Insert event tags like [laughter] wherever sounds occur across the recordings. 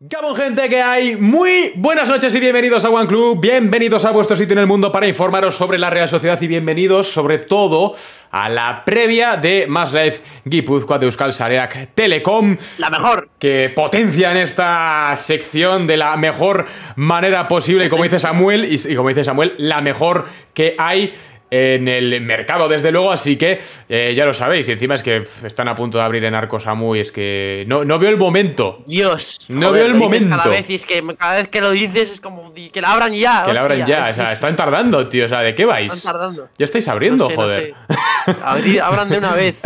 Gabon gente que hay, muy buenas noches y bienvenidos a One Club, bienvenidos a vuestro sitio en el mundo para informaros sobre la Real Sociedad y bienvenidos sobre todo a la previa de Más Life Gipuzkoa de Euskal Sareak Telecom. La mejor. Que potencia en esta sección de la mejor manera posible como dice Samuel, y como dice Samuel, la mejor que hay en el mercado, desde luego, así que eh, ya lo sabéis. Y encima es que están a punto de abrir en Arcos y es que no, no veo el momento. Dios. No veo el momento. Cada vez, es que cada vez que lo dices es como que la abran ya. Que la abran ya. o sea, están tardando, tío. O sea, ¿de qué vais? Están tardando. Ya estáis abriendo, joder. abran de una vez.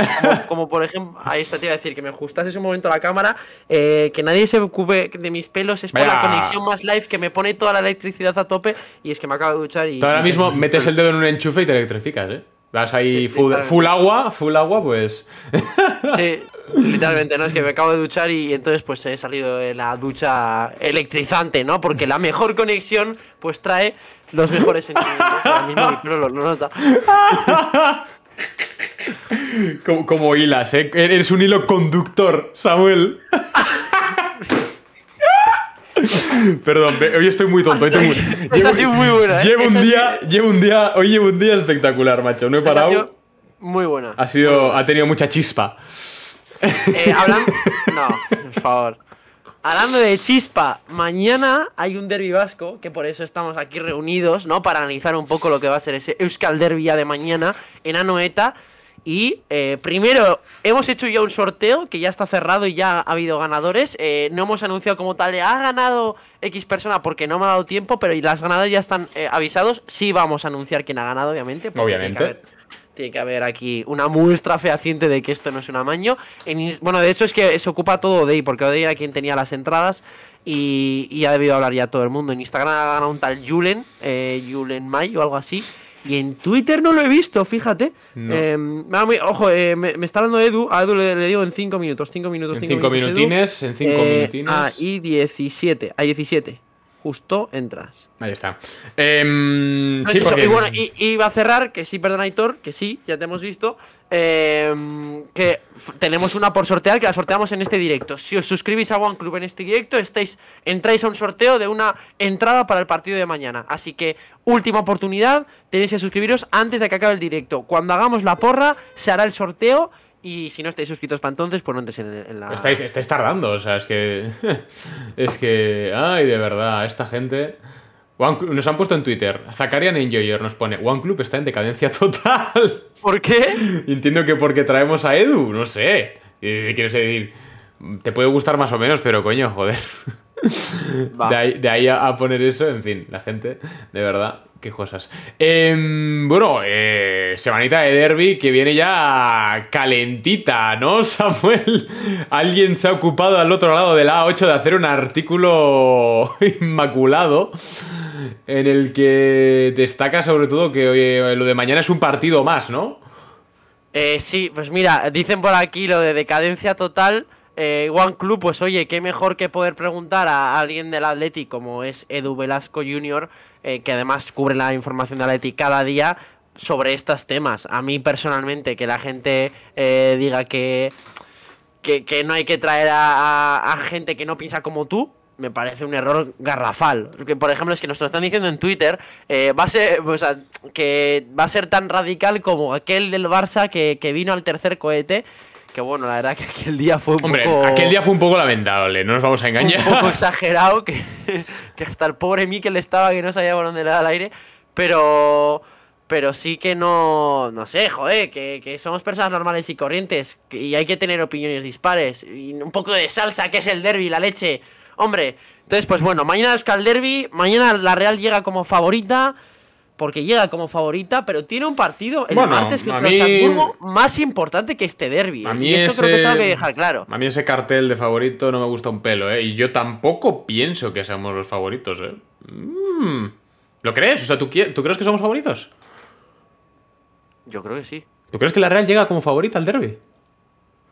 Como, por ejemplo, ahí está, te iba a decir que me ajustas ese momento la cámara. Eh, que nadie se ocupe de mis pelos. Es por la conexión más live que me pone toda la electricidad a tope. Y es que me acabo de duchar y. Ahora mismo metes el dedo en un enchufe y te electrificas, ¿eh? Vas ahí full, agua, full agua, pues. [laughs] Sí, literalmente, ¿no? Es que me acabo de duchar y entonces pues he salido de la ducha electrizante, ¿no? Porque la mejor conexión pues trae los mejores sentimientos. no lo, nota. [laughs] Como, como, hilas, ¿eh? Eres un hilo conductor, Samuel. [laughs] [laughs] Perdón, hoy estoy muy tonto. [laughs] Esa ha sido muy buena. ¿eh? Llevo, un día, llevo un día, hoy llevo un día espectacular, macho. No he parado. Ha sido muy buena. Ha sido, ha tenido mucha chispa. Eh, hablando, [laughs] favor. Hablando de chispa, mañana hay un derbi vasco, que por eso estamos aquí reunidos, ¿no? Para analizar un poco lo que va a ser ese Euskal Derby ya de mañana en Anoeta. Y eh, primero, hemos hecho ya un sorteo que ya está cerrado y ya ha habido ganadores. Eh, no hemos anunciado como tal de ha ganado X persona porque no me ha dado tiempo, pero las ganadoras ya están eh, avisados. Sí vamos a anunciar quién ha ganado, obviamente. Obviamente. Tiene que, haber, aquí una muestra fehaciente de que esto no es un amaño. bueno, de hecho es que se ocupa todo Odey, porque Odey era quien tenía las entradas y, ha debido hablar ya todo el mundo. En Instagram ha ganado un tal Julen, Julen May o algo así y en Twitter no lo he visto, fíjate. No. Eh, ojo, eh, me, está hablando Edu. A Edu le, digo en 5 minutos, 5 minutos, 5 minutos. 5 minutines, en 5 eh, minutines. Ah, y 17, a 17 justo entras. Ahí está. Em, y bueno, iba a cerrar, que sí, perdona que sí, ya te hemos visto, em, que tenemos una por sortear que la sorteamos en este directo. Si os suscribís a One Club en este directo, estáis, entráis a un sorteo de una entrada para el partido de mañana. Así que, última oportunidad, tenéis que suscribiros antes de que acabe el directo. Cuando hagamos la porra, se hará el sorteo y si no estáis suscritos para entonces, pues en, la. Estáis, estáis tardando, o sea, es que. [laughs] es que. Ay, de verdad, esta gente. nos han puesto en Twitter, Zacarian Enjoyer nos pone, One Club está en decadencia total. [laughs] ¿Por qué? [laughs] Entiendo que porque traemos a Edu, no sé. quiero decir, te puede gustar más o menos, pero coño, joder. De ahí, de ahí, a, poner eso, en fin, la gente, de verdad qué cosas. Em, bueno, eh, semanita de derby que viene ya calentita, ¿no, Samuel? [laughs] Alguien se ha ocupado al otro lado de la A8 de hacer un artículo [laughs] inmaculado en el que destaca sobre todo que lo de mañana es un partido más, ¿no? Eh, sí, pues mira, dicen por aquí lo de decadencia total. Eh, One Club, pues oye, qué mejor que poder preguntar a alguien del Atlético, como es Edu Velasco Jr., eh, que además cubre la información de la ETI cada día sobre estos temas. A mí personalmente, que la gente eh, diga que, que, no hay que traer a, gente que no piensa como tú. Me parece un error garrafal. Porque, por ejemplo, es que nos lo están diciendo en Twitter eh, va a ser, que va a ser tan radical como aquel del Barça que vino al tercer cohete que bueno, la verdad que aquel día fue un Hombre, aquel día fue un poco lamentable, no nos vamos a engañar. Un poco [laughs] exagerado, que, que hasta el pobre Mikel estaba que no sabía por dónde era al el aire. Pero pero sí que no, no sé, joder, que, somos personas normales y corrientes y hay que tener opiniones dispares y un poco de salsa, que es el derby, la leche, hombre. Entonces, pues bueno, mañana es el derby, mañana la Real llega como favorita, porque llega como favorita, pero tiene un partido el martes contra mí... Salzburgo más importante que este derby. A eh, mí y eso ese... creo que dejar claro. A mí ese cartel de favorito no me gusta un pelo, ¿eh? Y yo tampoco pienso que seamos los favoritos, ¿eh? Mm. ¿Lo crees? O sea, ¿tú, ¿tú crees que somos favoritos? Yo creo que sí. ¿Tú crees que la Real llega como favorita al derby?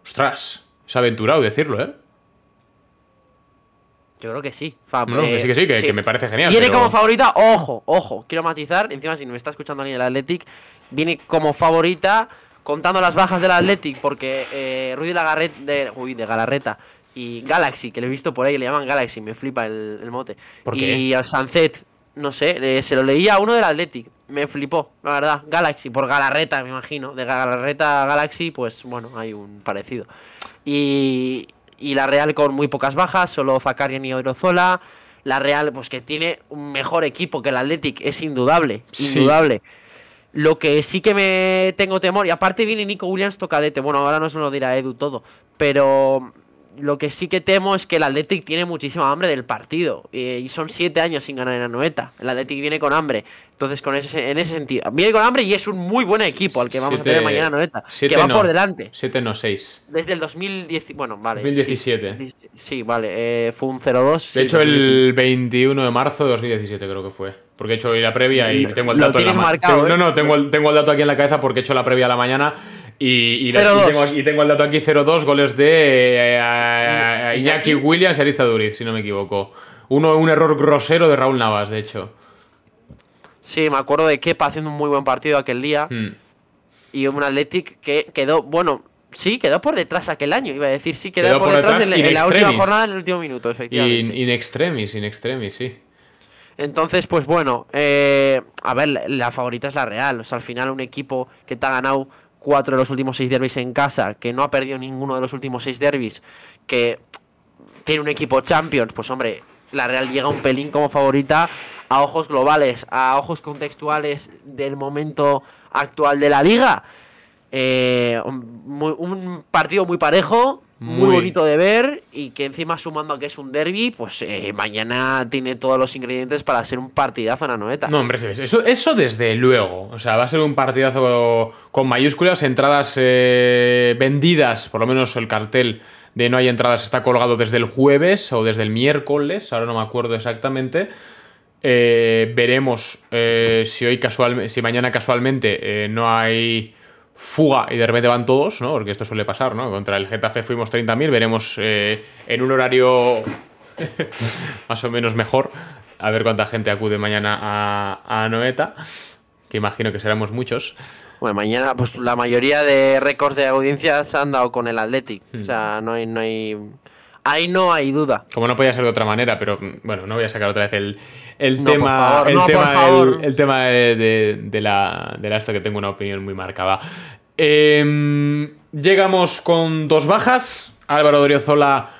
Ostras, es aventurado decirlo, ¿eh? Yo creo que sí. Eh, sí, que sí, que, me parece genial. Viene como favorita, ojo, ojo, quiero matizar. Encima, si me está escuchando alguien del Athletic, viene como favorita contando las bajas del Athletic, porque eh, Rudy Lagarret, de, uy, de Galarreta y Galaxy, que lo he visto por ahí, le llaman Galaxy, me flipa el, mote. ¿Por qué? Y al Sunset, no sé, eh, se lo leía a uno del Athletic, me flipó, la verdad. Galaxy, por Galarreta, me imagino. De Galarreta a Galaxy, pues bueno, hay un parecido. Y, y la Real con muy pocas bajas, solo Zakarian y Orozola. La Real, pues que tiene un mejor equipo que el Athletic, es indudable, indudable. Lo que sí que me tengo temor, y aparte viene Nico Williams tocadete, bueno, ahora no se lo dirá Edu todo, pero lo que sí que temo es que el Athletic tiene muchísima hambre del partido. y son siete años sin ganar en Anoeta. El Athletic viene con hambre. Entonces, con ese, en ese sentido, viene con hambre y es un muy buen equipo al que vamos a tener mañana Anoeta. Que va por delante. 7 no 6. Desde el 2010, bueno, vale, 2017. Sí, vale. Eh, fue un 0-2. De hecho, el 21 de marzo de 2017 creo que fue. Porque he hecho hoy la previa y, tengo el dato. ¿eh? No, no, tengo tengo el dato aquí en la cabeza porque he hecho la previa a la mañana y, tengo, el dato aquí 0-2, goles de Jackie eh, eh, Williams y Ariza Duriz, si no me equivoco. Uno, un error grosero de Raúl Navas, de hecho. Sí, me acuerdo de Kepa haciendo un muy buen partido aquel día. Hmm. Y un Athletic que quedó, bueno, sí, quedó por detrás aquel año, iba a decir, sí, quedó, por, detrás, en, la última jornada, en el último minuto, efectivamente. In, extremis, in extremis, sí. Entonces, pues bueno, eh, a ver, la favorita es la Real. O sea, al final un equipo que te ha ganado cuatro de los últimos seis derbis en casa, que no ha perdido ninguno de los últimos seis derbis, que tiene un equipo Champions, pues hombre, la Real llega un pelín como favorita a ojos globales, a ojos contextuales del momento actual de la liga. Eh, un partido muy parejo, muy, bonito de ver y que encima sumando a que es un derby, pues eh, mañana tiene todos los ingredientes para ser un partidazo en noeta. No, hombre, eso, eso desde luego. O sea, va a ser un partidazo con mayúsculas, entradas eh, vendidas, por lo menos el cartel de no hay entradas está colgado desde el jueves o desde el miércoles, ahora no me acuerdo exactamente. Eh, veremos si hoy casualmente si mañana casualmente no hay fuga y de repente van todos, ¿no? Porque esto suele pasar, ¿no? Contra el Getafe fuimos 30.000, veremos eh, en un horario [laughs] más o menos mejor, a ver cuánta gente acude mañana a, Noeta, que imagino que seremos muchos. Bueno, mañana pues la mayoría de récords de audiencias han dado con el Athletic, mm. o sea, no hay... No hay Ahí no hay duda. Como no podía ser de otra manera, pero mm, bueno, no voy a sacar otra vez el, tema, el, tema de, la, de esto que tengo una opinión muy marcada. Em, llegamos con dos bajas. Álvaro Doriozola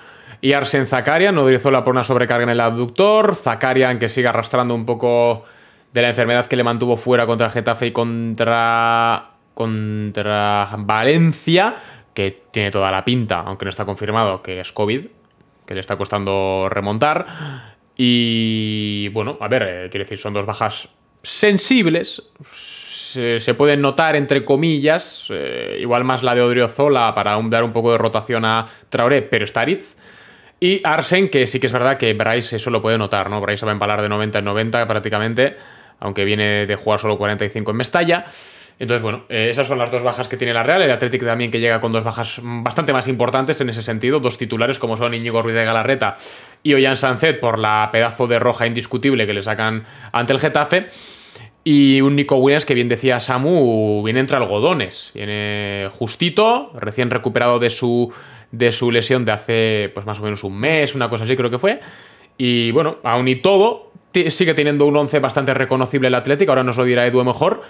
y Arsen Zakarian No Doriozola por una sobrecarga en el abductor. Zakarian que sigue arrastrando un poco de la enfermedad que le mantuvo fuera contra Getafe y contra, contra Valencia tiene toda la pinta, aunque no está confirmado, que es COVID, que le está costando remontar. Y bueno, a ver, eh, quiere decir, son dos bajas sensibles. Se, pueden notar, entre comillas, eh, igual más la de Odriozola para dar un poco de rotación a Traoré, pero Staritz. Y Arsen, que sí que es verdad que Bryce eso lo puede notar, ¿no? Bryce va a empalar de 90 en 90 prácticamente, aunque viene de jugar solo 45 en Mestalla. Entonces, bueno, eh, esas son las dos bajas que tiene la Real. El Atlético también que llega con dos bajas mm, bastante más importantes en ese sentido. Dos titulares como son Íñigo Ruiz de Galarreta y Ollán Sancet por la pedazo de roja indiscutible que le sacan ante el Getafe. Y un Nico Williams que bien decía Samu, viene entre algodones. Viene justito, recién recuperado de su, de su lesión de hace pues más o menos un mes, una cosa así creo que fue. Y bueno, aún y todo, sigue teniendo un once bastante reconocible el Atlético. Ahora nos lo dirá Edu mejor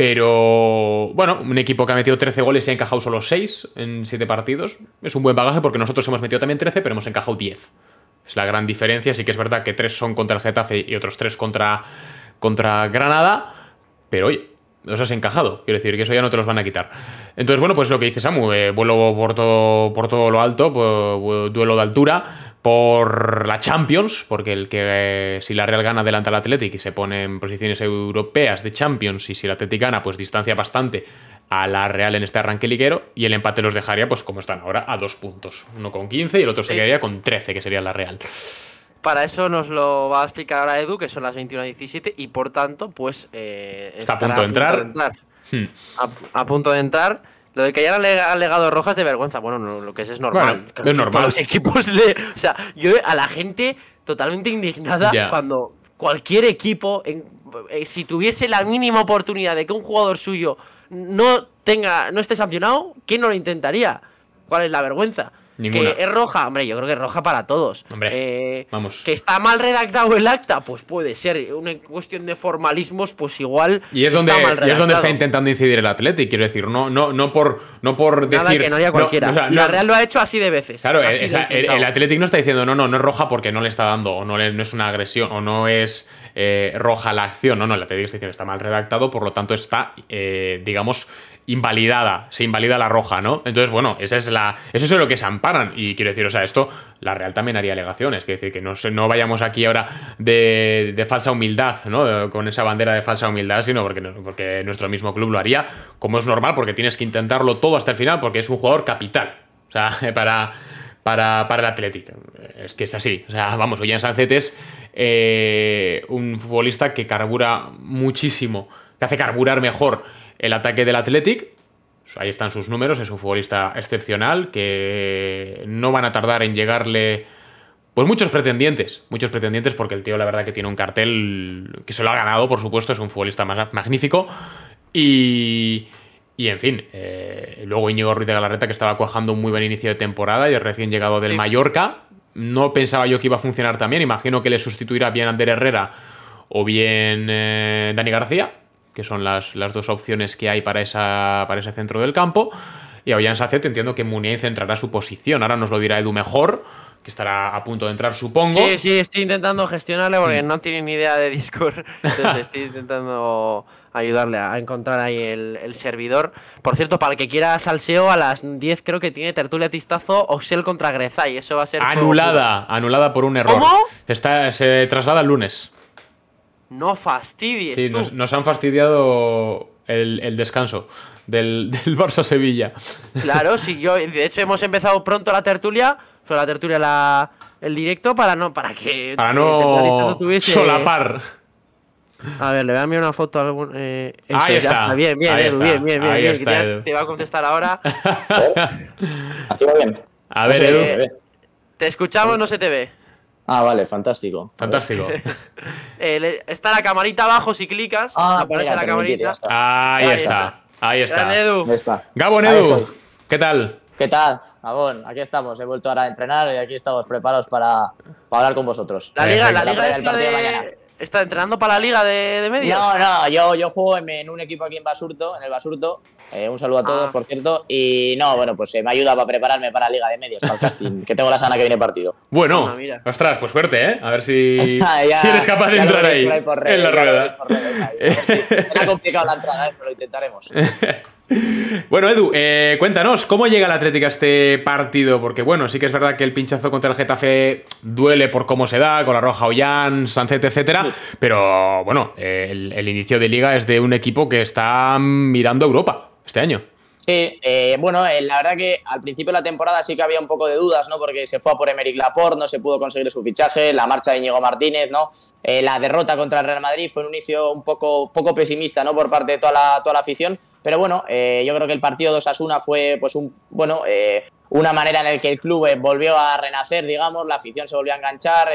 pero bueno, un equipo que ha metido 13 goles y ha encajado solo 6 en 7 partidos. Es un buen bagaje porque nosotros hemos metido también 13, pero hemos encajado 10. Es la gran diferencia. Sí que es verdad que 3 son contra el Getafe y otros 3 contra, contra Granada. Pero oye, los has encajado. Quiero decir que eso ya no te los van a quitar. Entonces, bueno, pues lo que dice Samu, eh, vuelo por todo, por todo lo alto, duelo pues, de altura por la Champions, porque el que eh, si la Real gana adelanta al Athletic y se pone en posiciones europeas de Champions y si la Athletic gana pues distancia bastante a la Real en este arranque liguero y el empate los dejaría pues como están ahora a dos puntos, uno con 15 y el otro se quedaría con 13 que sería la Real. Para eso nos lo va a explicar ahora Edu, que son las 21.17 y por tanto pues eh, está a punto de entrar. Hmm. a punto de entrar lo de que hayan alegado rojas de vergüenza, bueno, lo que es es normal. normal. los equipos le, o sea, yo a la gente totalmente indignada cuando cualquier equipo, en, eh, si tuviese la mínima oportunidad de que un jugador suyo no tenga, no esté sancionado, ¿quién no lo intentaría? ¿Cuál es la vergüenza? Que es roja, hombre, yo creo que es roja para todos. Hombre, eh, vamos. Que está mal redactado el acta, pues puede ser. Una cuestión de formalismos, pues igual. Y es, donde, y es donde está intentando incidir el Atlético, quiero decir. No, no, no por, no por Nada que no haya cualquiera. la Real lo ha hecho así de veces. Claro, eh, el, Atlético no está diciendo, no, no, no es roja porque no le está dando, o no, no es una agresión, o no es. Eh, roja la acción. No, no, el Atlético está diciendo está mal redactado, por lo tanto está, digamos, invalidada, se invalida la roja, ¿no? Entonces, bueno, esa es la, eso es lo que se amparan. Y quiero decir, o sea, esto, la Real también haría alegaciones, quiero decir, que no, no vayamos aquí ahora de, de falsa humildad, ¿no? con esa bandera de falsa humildad, sino porque, porque nuestro mismo club lo haría, como es normal, porque tienes que intentarlo todo hasta el final, porque es un jugador capital. O sea, [laughs] para, para, para el Atlético. Es que es así. O sea, vamos, Ollán Sancet es eh, un futbolista que carbura muchísimo, que hace carburar mejor el ataque del Athletic, ahí están sus números, es un futbolista excepcional que no van a tardar en llegarle pues muchos pretendientes, muchos pretendientes porque el tío la verdad que tiene un cartel que se lo ha ganado, por supuesto, es un futbolista magnífico y y en fin, eh, luego Íñigo Ruiz de Galarreta que estaba cuajando un muy buen inicio de temporada y recién llegado del Mallorca, no pensaba yo que iba a funcionar también, imagino que le sustituirá bien Ander Herrera o bien eh, Dani García, que son las, las, dos opciones que hay para, esa, para ese centro del campo. Y Ollán Sacet entiendo que entrará centrará su posición. Ahora nos lo dirá Edu mejor, que estará a punto de entrar, supongo. Sí, sí, estoy intentando gestionarle porque mm. no tiene ni idea de Discord. [laughs] Entonces estoy intentando ayudarle a encontrar ahí el, servidor. Por cierto, para el que quiera salseo, a las 10 creo que tiene tertulia tistazo Oxel contra Grezay eso va a ser. Anulada, anulada por un error. ¿Cómo? se traslada el lunes. No fastidies. Sí, Nos, han fastidiado el, descanso del, [laughs] del Barça-Sevilla. Claro, sí, yo. De hecho, hemos empezado pronto la tertulia. Sobre la tertulia, la, el directo, para no. Para que. Para no. Solapar. A ver, le voy a enviar una foto a algún. Eh, Ahí está. ya está. Bien, bien, Edu, bien, bien, bien, bien, Te va a contestar ahora. [laughs] ¿Eh? va bien. A ver, Edu. Te escuchamos, no se te ve. Ah, vale, fantástico. [laughs] Fantástico. está la camarita abajo, si clicas, ah, aparece la camarita. ahí, está. Ahí está. Gran Ahí está. Gabon Edu, ¿qué tal? ¿Qué tal? Gabón, aquí estamos. He vuelto ahora a entrenar y aquí estamos preparados para, hablar con vosotros. La liga, la liga esta de, mañana. ¿Estás entrenando para la liga de, de medios? No, no, yo, yo juego en, un equipo aquí en Basurto, en el Basurto. Eh, un saludo a todos, ah. por cierto. Y no, bueno, pues eh, me ayuda para prepararme para la liga de medios, para el casting, que tengo la sana que viene partido. Bueno, ostras, pues suerte, ¿eh? A ver si, [laughs] si eres capaz de entrar ahí, en la rueda. [laughs] complicado la entrada, ¿eh? pero lo intentaremos. [laughs] Bueno, Edu, eh, cuéntanos, ¿cómo llega la atlética a este partido? Porque bueno, sí que es verdad que el pinchazo contra el Getafe duele por cómo se da, con la Roja Ollán, Sancet, etcétera, pero bueno, eh, el, inicio de liga es de un equipo que está mirando Europa este año. Sí, eh, bueno, la verdad que al principio de la temporada sí que había un poco de dudas, ¿no? Porque se fue a por Emeric Laporte, no se pudo conseguir su fichaje, la marcha de Diego Martínez, ¿no? la derrota contra el Real Madrid fue un inicio un poco, poco pesimista, ¿no? Por parte de toda toda la afición pero bueno, eh, yo creo que el partido a 1 fue pues un bueno eh, una manera en la que el club eh, volvió a renacer, digamos, la afición se volvió a enganchar,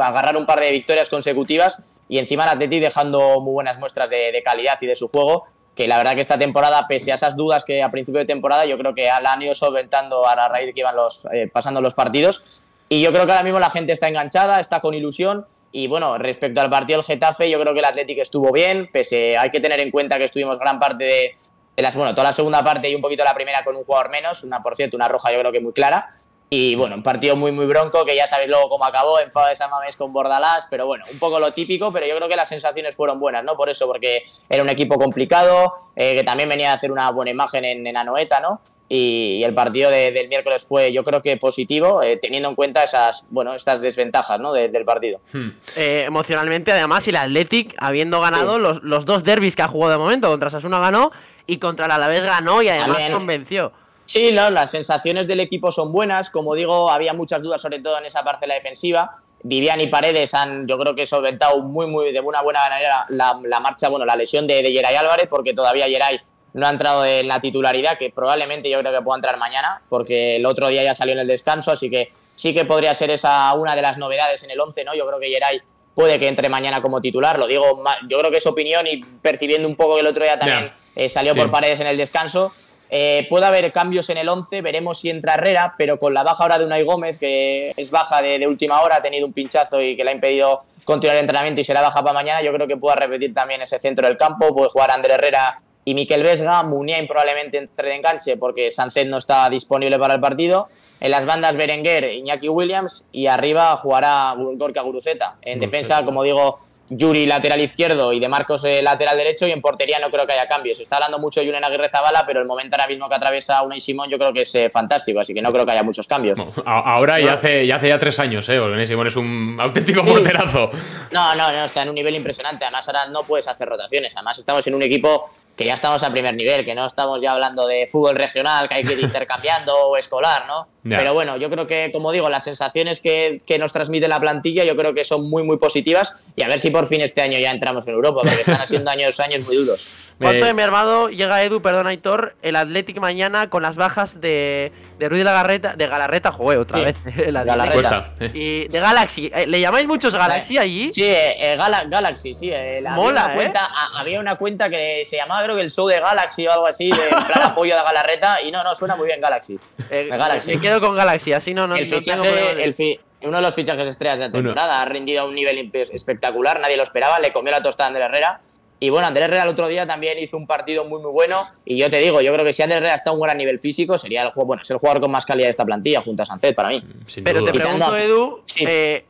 agarrar un par de victorias consecutivas y encima el Atleti dejando muy buenas muestras de, calidad y de su juego, que la verdad que esta temporada, pese a esas dudas que a principio de temporada, yo creo que al han ido solventando a la raíz de que iban los, pasando los partidos. Y yo creo que ahora mismo la gente está enganchada, está con ilusión y bueno, respecto al partido del Getafe, yo creo que el Atlético estuvo bien, pese hay que tener en cuenta que estuvimos gran parte de, las, bueno, toda la segunda parte y un poquito la primera con un jugador menos, una por cierto, una roja yo creo que muy clara. Y bueno, un partido muy, muy bronco, que ya sabéis luego cómo acabó, en de San Mamés con Bordalás, pero bueno, un poco lo típico, pero yo creo que las sensaciones fueron buenas, ¿no? Por eso, porque era un equipo complicado, eh, que también venía a hacer una buena imagen en, en Anoeta, ¿no? y, el partido del miércoles fue yo creo que positivo eh, teniendo en cuenta esas bueno estas desventajas ¿no? del partido hmm. eh, emocionalmente además y la Athletic habiendo ganado los, dos derbis que ha jugado de momento contra Sasuna ganó y contra el Alavés ganó y además convenció Sí, no, las sensaciones del equipo son buenas. Como digo, había muchas dudas, sobre todo en esa parcela defensiva. Vivian y Paredes han, yo creo que solventado muy, muy de una buena manera la, marcha, bueno, la lesión de, de Álvarez, porque todavía Geray no ha entrado en la titularidad, que probablemente yo creo que pueda entrar mañana, porque el otro día ya salió en el descanso, así que sí que podría ser esa una de las novedades en el 11, ¿no? Yo creo que Geray puede que entre mañana como titular, lo digo, yo creo que es opinión y percibiendo un poco que el otro día también eh, salió por paredes en el descanso. Eh, puede haber cambios en el 11, veremos si entra Herrera, pero con la baja ahora de Unai Gómez, que es baja de, última hora, ha tenido un pinchazo y que le ha impedido continuar el entrenamiento y será baja para mañana, yo creo que pueda repetir también ese centro del campo, puede jugar André Herrera y Miquel Vesga, Muniain probablemente entre de enganche porque Sánchez no está disponible para el partido. En las bandas Berenguer, Iñaki Williams y arriba jugará Gorka Guruceta. En defensa, como digo, Yuri lateral izquierdo y de Marcos eh, lateral derecho y en portería no creo que haya cambios. Está hablando mucho de Julen Aguirre Zabala, pero el momento ahora mismo que atraviesa Una y Simón yo creo que es eh, fantástico, así que no creo que haya muchos cambios. ahora y hace, ya tres años, ¿eh? Unai Simón es un auténtico porterazo. No, no, no, está en un nivel impresionante. Además ahora no puedes hacer rotaciones. Además estamos en un equipo que ya estamos a primer nivel, que no estamos ya hablando de fútbol regional, que hay que ir [laughs] intercambiando o escolar, ¿no? Pero bueno, yo creo que, como digo, las sensaciones que, que, nos transmite la plantilla yo creo que son muy, muy positivas y a ver si por fin este año ya entramos en Europa, porque están haciendo años, años muy duros. ¿Cuánto de mermado llega Edu, perdón Aitor, el Athletic mañana con las bajas de, de Ruiz de la Garreta, de Galarreta, jugué otra vez, [laughs] el Galarreta. Y de Galaxy, eh, ¿le llamáis muchos eh, Galaxy allí? Sí, eh, Galaxy, sí. la, Mola, cuenta, había una cuenta que se llamaba creo que el show de Galaxy o algo así, de plan apoyo de Galarreta, y no, no, suena muy bien Galaxy. Galaxy. Me quedo con Galaxy, así no, no. El uno de los fichajes estrellas de la temporada, ha rendido a un nivel espectacular, nadie lo esperaba, le comió la tostada a Herrera y bueno, Andrés Herrera el otro día también hizo un partido muy, muy bueno. Y yo te digo, yo creo que si Andrés Herrera está a un gran nivel físico, sería el juego, bueno, es el jugador con más calidad de esta plantilla, junto a Sancet, para mí. Mm, Pero te pregunto, Edu, eh,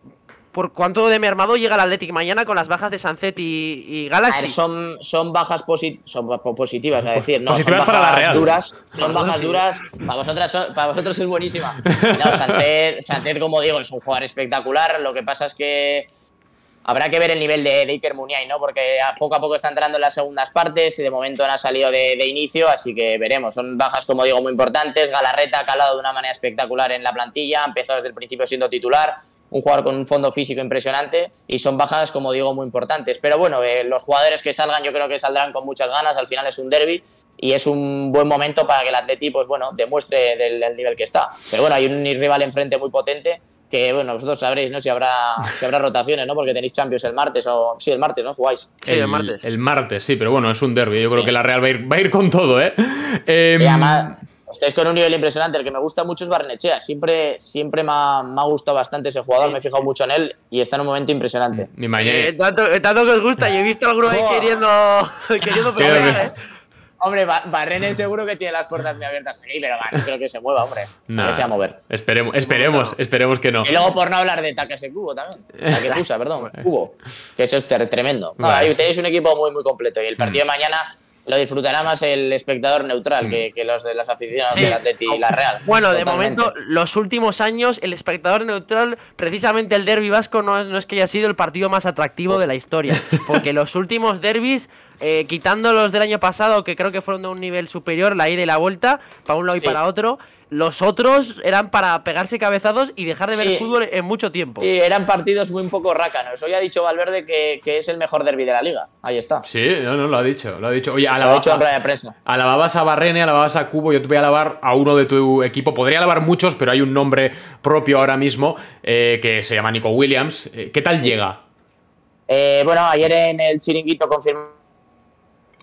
¿por cuánto de mermado llega el Athletic mañana con las bajas de Sancet y, y Galaxy? son, son bajas positivas, es decir, no, son bajas duras. Son bajas duras. Para para vosotros es buenísima. Sancet, como digo, es un jugador espectacular. Lo que pasa es que Habrá que ver el nivel de, de Iker Muniay, ¿no? Porque poco a poco está entrando en las segundas partes y de momento no ha salido de, inicio, así que veremos. Son bajas, como digo, muy importantes. Galarreta ha calado de una manera espectacular en la plantilla, empezó desde el principio siendo titular un jugador con un fondo físico impresionante y son bajas, como digo, muy importantes. Pero bueno, eh, los jugadores que salgan yo creo que saldrán con muchas ganas, al final es un derby y es un buen momento para que el Atleti pues bueno, demuestre el nivel que está. Pero bueno, hay un rival enfrente muy potente que bueno, vosotros sabréis, ¿no? Si habrá, si habrá rotaciones, ¿no? Porque tenéis Champions el martes o... Sí, el martes, ¿no? Jugáis. el, martes. El martes, sí, pero bueno, es un derby. Yo creo que la Real va a ir, con todo, ¿eh? Em, y estáis con un nivel impresionante. El que me gusta mucho es Barnechea. Siempre, siempre me, ha, me ha gustado bastante ese jugador, me he fijado mucho en él y está en un momento impresionante. Ni eh, tanto, eh, tanto, que os gusta, yo he visto a alguno ahí queriendo, [laughs] queriendo pelear, Hombre, Barrene seguro que tiene las puertas muy abiertas aquí, pero no creo que se mueva, hombre. No. Nah. va a mover. Esperemos, esperemos, esperemos que no. Y luego por no hablar de de Cubo también. [laughs] usa, perdón, Cubo. Que eso es tremendo. vale. tenéis un equipo muy, muy completo. Y el partido de mm. mañana lo disfrutará más el espectador neutral que, mm. los de las aficiones de Atleti y la Real. Bueno, de momento, los últimos años, el espectador neutral, precisamente el derby vasco, no es, no es que haya sido el partido más atractivo de la historia. [laughs] Porque los últimos derbis, eh, quitando los del año pasado, que creo que fueron de un nivel superior, la ida y la vuelta, para un lado y para otro, los otros eran para pegarse cabezados y dejar de ver el fútbol en mucho tiempo. Y eran partidos muy un poco rácanos. Hoy ha dicho Valverde que, es el mejor derby de la liga. Ahí está. Sí, no, no, lo ha dicho. Lo ha dicho. Oye, Alababas a Barrene, alababas a Cubo. Yo te voy a alabar a uno de tu equipo. Podría alabar muchos, pero hay un nombre propio ahora mismo eh, que se llama Nico Williams. Eh, ¿Qué tal llega? Eh, bueno, ayer en el chiringuito confirmó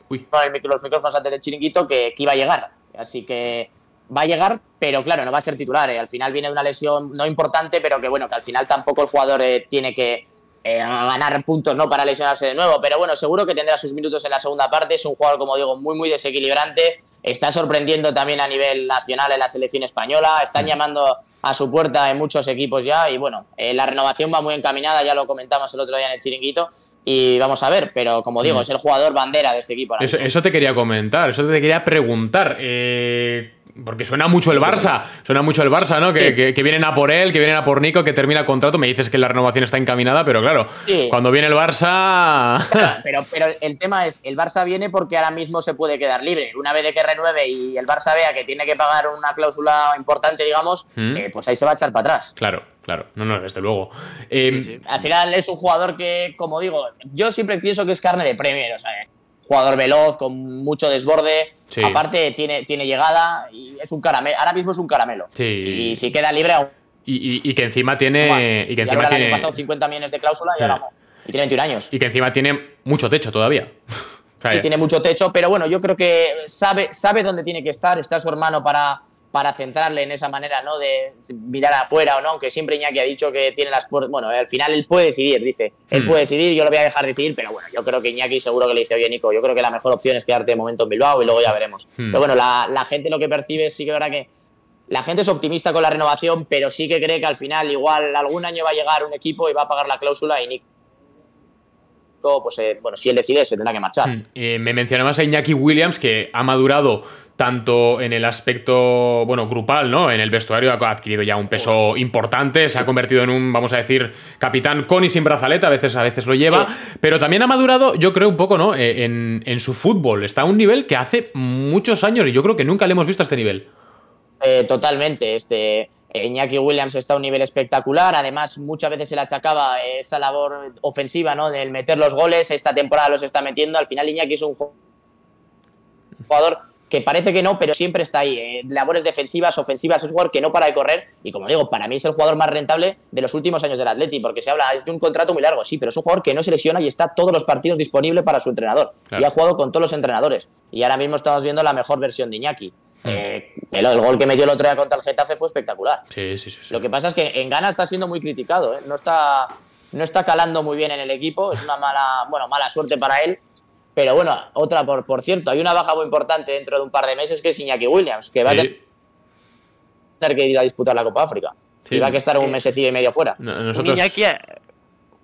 Uy. los micrófonos antes del chiringuito que iba a llegar. Así que va a llegar, pero claro, no va a ser titular. ¿eh? Al final viene de una lesión no importante, pero que bueno, que al final tampoco el jugador eh, tiene que eh, ganar puntos no para lesionarse de nuevo. Pero bueno, seguro que tendrá sus minutos en la segunda parte. Es un jugador, como digo, muy, muy desequilibrante. Está sorprendiendo también a nivel nacional en la selección española. Están llamando a su puerta en muchos equipos ya. Y bueno, la renovación va muy encaminada, ya lo comentamos el otro día en el chiringuito y vamos a ver, pero como digo, mm. es el jugador bandera de este equipo. Eso, eso, te quería comentar, eso te quería preguntar. Eh, porque suena mucho el Barça, suena mucho el Barça, ¿no? Que, vienen a por él, que vienen a por Nico, que termina el contrato. Me dices que la renovación está encaminada, pero claro, cuando viene el Barça. pero, pero el tema es: el Barça viene porque ahora mismo se puede quedar libre. Una vez de que renueve y el Barça vea que tiene que pagar una cláusula importante, digamos, mm. eh, pues ahí se va a echar para atrás. Claro, claro. No, no, desde luego. Eh, Al final es un jugador que, como digo, yo siempre pienso que es carne de premio, ¿sabes? jugador veloz, con mucho desborde. Aparte, tiene, tiene llegada y es un caramelo. Ahora mismo es un caramelo. Y si queda libre aún. Y, que encima tiene. Y que encima pasado 50 millones de cláusula y ahora Y tiene 21 años. Y que encima tiene mucho techo todavía. [laughs] tiene mucho techo, pero bueno, yo creo que sabe, sabe dónde tiene que estar. Está su hermano para para centrarle en esa manera, ¿no? De mirar afuera o no, aunque siempre Iñaki ha dicho que tiene las puertas. Bueno, al final él puede decidir, dice. Él mm. puede decidir, yo lo voy a dejar decidir, pero bueno, yo creo que Iñaki seguro que le dice, oye Nico, yo creo que la mejor opción es quedarte de momento en Bilbao y luego ya veremos. Mm. Pero bueno, la, gente lo que percibe sí que verdad que la gente es optimista con la renovación, pero sí que cree que al final igual algún año va a llegar un equipo y va a pagar la cláusula y Nico pues eh, bueno, si él decide, se tendrá que marchar. Mm. Eh, me mencionabas a Iñaki Williams, que ha madurado tanto en el aspecto, bueno, grupal, ¿no? En el vestuario ha adquirido ya un peso importante, se ha convertido en un, vamos a decir, capitán con y sin brazaleta, a veces, a veces lo lleva, pero también ha madurado, yo creo, un poco, ¿no? Eh, en, en su fútbol, está a un nivel que hace muchos años y yo creo que nunca le hemos visto a este nivel. Eh, totalmente, este... Iñaki Williams está a un nivel espectacular, además muchas veces se le achacaba esa labor ofensiva, ¿no? Del meter los goles, esta temporada los está metiendo, al final Iñaki es un jugador que parece que no, pero siempre está ahí. Eh, labores defensivas, ofensivas, es un jugador que no para de correr. Y como digo, para mí es el jugador más rentable de los últimos años del Atleti, porque se habla de un contrato muy largo, sí, pero es un jugador que no se lesiona y está todos los partidos disponibles para su entrenador. Y ha jugado con todos los entrenadores. Y ahora mismo estamos viendo la mejor versión de Iñaki. Hmm. Eh, el, gol que metió el otro día contra el Getafe fue espectacular. Sí, sí, sí, Lo que pasa es que en Ghana está siendo muy criticado, eh, no, está, no está calando muy bien en el equipo, es una mala, bueno, mala suerte para él, pero bueno, otra, por, cierto, hay una baja muy importante dentro de un par de meses que es Iñaki Williams, que va a tener que ir a disputar la Copa África. iba Y va a estar un eh, mesecillo y medio fuera. No, Iñaki...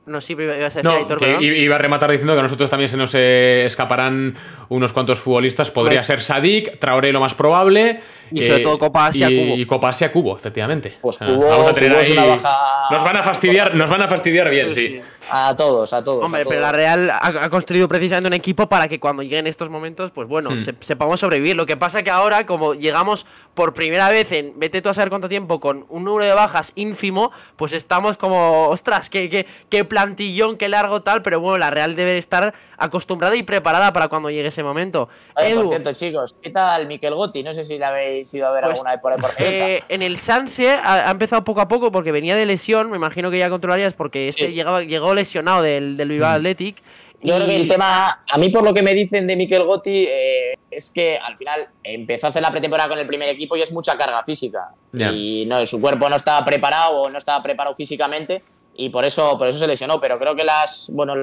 No, sí, iba a ser no, Iba a rematar diciendo que a nosotros también se nos eh, escaparán unos cuantos futbolistas. Podría ser Sadik, Traoré lo más probable. Y sobre eh, todo Copa Asia y, Cubo. Y Copa Asia Cubo, efectivamente. Pues vamos a tener ahí... una baja... Nos van a fastidiar, nos van a fastidiar bien, sí. A todos, a todos. Hombre, pero la Real ha, construido precisamente un equipo para que cuando lleguen estos momentos, pues bueno, hmm. sepamos sobrevivir. Lo que pasa que ahora, como llegamos por primera vez en vete tú a saber cuánto tiempo con un número de bajas ínfimo, pues estamos como, ostras, qué, qué, qué plantillón, qué largo tal, pero bueno, la Real debe estar acostumbrada y preparada para cuando llegue ese momento. por cierto, chicos, ¿qué tal Miquel Gotti? No sé si la habéis ido a ver pues, alguna vez por ahí eh, En el Sanse ha, empezado poco a poco porque venía de lesión, me imagino que ya controlarías porque este llegó lesionado del, del Atletic. Mm. Athletic. Yo creo que el tema, a mí por lo que me dicen de Miquel Gotti, eh, es que al final empezó a hacer la pretemporada con el primer equipo y es mucha carga física. Y no, su cuerpo no estaba preparado o no estaba preparado físicamente y por eso, por eso se lesionó. Pero creo que las, bueno,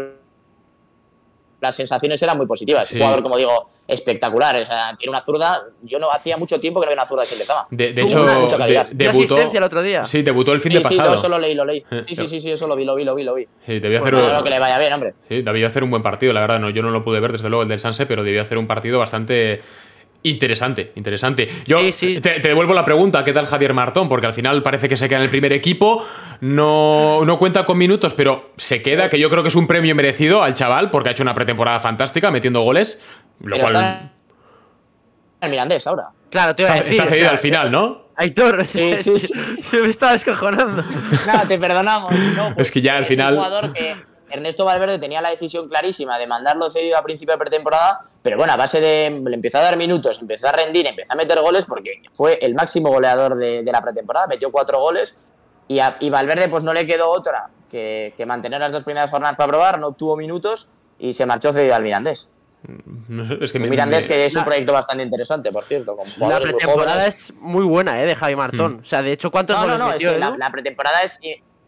las sensaciones eran muy positivas. jugador, como digo, espectacular. O sea, tiene una zurda. Yo no hacía mucho tiempo que no había una zurda de le De, de hecho, de, asistencia el otro día. Sí, debutó el fin de pasado. Sí, eso lo leí, lo leí. Eh, sí, sí, eh. sí, sí, eso lo vi, lo vi, lo vi, lo vi. Sí, debía pues hacer un... que le vaya bien, hombre. Sí, hacer un buen partido, la verdad. No, yo no lo pude ver, desde luego, el del Sanse, pero debía hacer un partido bastante Interesante, interesante. Yo Te, devuelvo la pregunta, ¿qué tal Javier Martón? Porque al final parece que se queda en el primer equipo, no, no cuenta con minutos, pero se queda, que yo creo que es un premio merecido al chaval, porque ha hecho una pretemporada fantástica metiendo goles, lo cual... el Mirandés ahora. Claro, te voy a decir. Está cedido al final, ¿no? Aitor, [laughs] sí, me estaba descojonando. Nada, te perdonamos. es que ya pues al final. Ernesto Valverde tenía la decisión clarísima de mandarlo cedido a principio de pretemporada, pero bueno, a base de. Le empezó a dar minutos, empezó a rendir, empezó a meter goles porque fue el máximo goleador de, la pretemporada, metió cuatro goles y, Valverde pues no le quedó otra que, mantener las dos primeras jornadas para probar, no obtuvo minutos y se marchó cedido al Mirandés. Mm, es Mirandés, que es un proyecto bastante interesante, por cierto. la pretemporada es muy buena, ¿eh? De Javi Martón. Mm. O sea, de hecho, ¿cuántos no, goles no, no, metió, eh? la, pretemporada es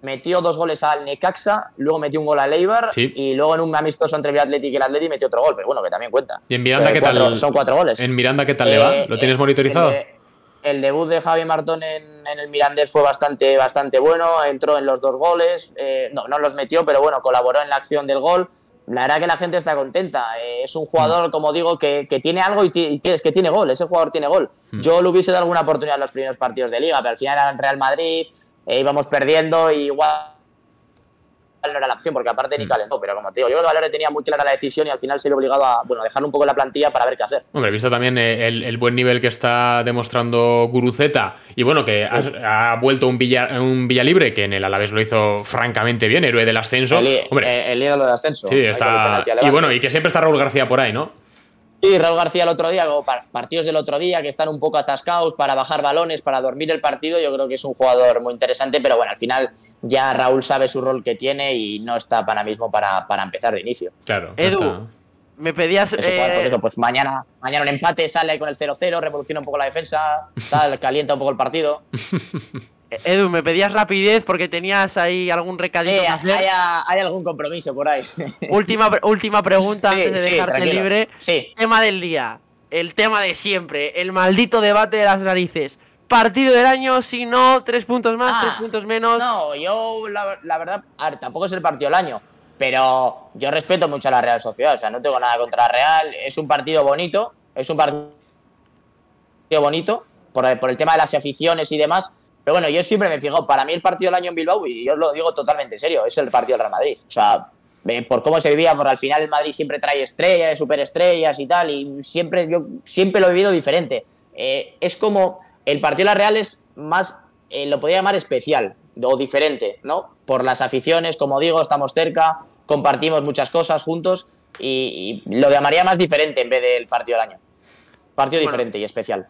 metió dos goles al Necaxa, luego metió un gol al Eibar y luego en un amistoso entre el Atlético y el Atlético metió otro gol, pero bueno, que también cuenta. ¿Y en Miranda qué tal? Son cuatro goles. ¿En Miranda qué tal le eh, va? ¿Lo tienes monitorizado? El, debut de Javi Martón en, el Mirandés fue bastante, bastante bueno, entró en los dos goles, eh, no, no los metió, pero bueno, colaboró en la acción del gol. La verdad que la gente está contenta. Eh, es un jugador, mm. como digo, que, que, tiene algo y, y es que tiene gol. Ese jugador tiene gol. Mm. Yo le hubiese dado alguna oportunidad en los primeros partidos de liga, pero al final era el Real Madrid, e íbamos perdiendo y igual no era la opción, porque aparte ni mm. calentó, pero como te digo, yo creo que tenía muy clara la decisión y al final se le obligaba a bueno, dejar un poco la plantilla para ver qué hacer. Hombre, he visto también eh, el, buen nivel que está demostrando Guruzeta y bueno, que ha vuelto un Villa, un Libre que en el Alavés lo hizo francamente bien, héroe del ascenso. El, Hombre, eh, el, del ascenso. Y bueno, y que siempre está Raúl García por ahí, ¿no? Y Raúl García el otro día, como partidos del otro día que están un poco atascados para bajar balones, para dormir el partido, yo creo que es un jugador muy interesante, pero bueno, al final ya Raúl sabe su rol que tiene y no está para mismo para, para empezar de inicio. Claro. Edu, me pedías. Eh, pues mañana, mañana un empate, sale con el 0-0, revoluciona un poco la defensa, tal, calienta un poco el partido. [laughs] Edu, me pedías rapidez porque tenías ahí algún recadito eh, hacer. Hay, algún compromiso por ahí. [laughs] última, última pregunta antes de dejarte libre. Tema del día. El tema de siempre. El maldito debate de las narices. Partido del año, si no, tres puntos más, tres ah, puntos menos. No, yo la, verdad, tampoco es el partido del año. Pero yo respeto mucho a la Real Sociedad. O sea, no tengo nada contra la Real. Es un partido bonito. Es un partido bonito. por el tema de las aficiones y demás pero bueno, yo siempre me fijo, para mí el partido del año en Bilbao, y yo lo digo totalmente en serio, es el partido del Real Madrid. O sea, por cómo se vivía, por al final el Madrid siempre trae estrellas, superestrellas y tal, y siempre yo siempre lo he vivido diferente. Eh, es como el partido de la Real es más, eh, lo podría llamar especial o diferente, ¿no? Por las aficiones, como digo, estamos cerca, compartimos muchas cosas juntos y, lo llamaría más diferente en vez del partido del año. Partido diferente y especial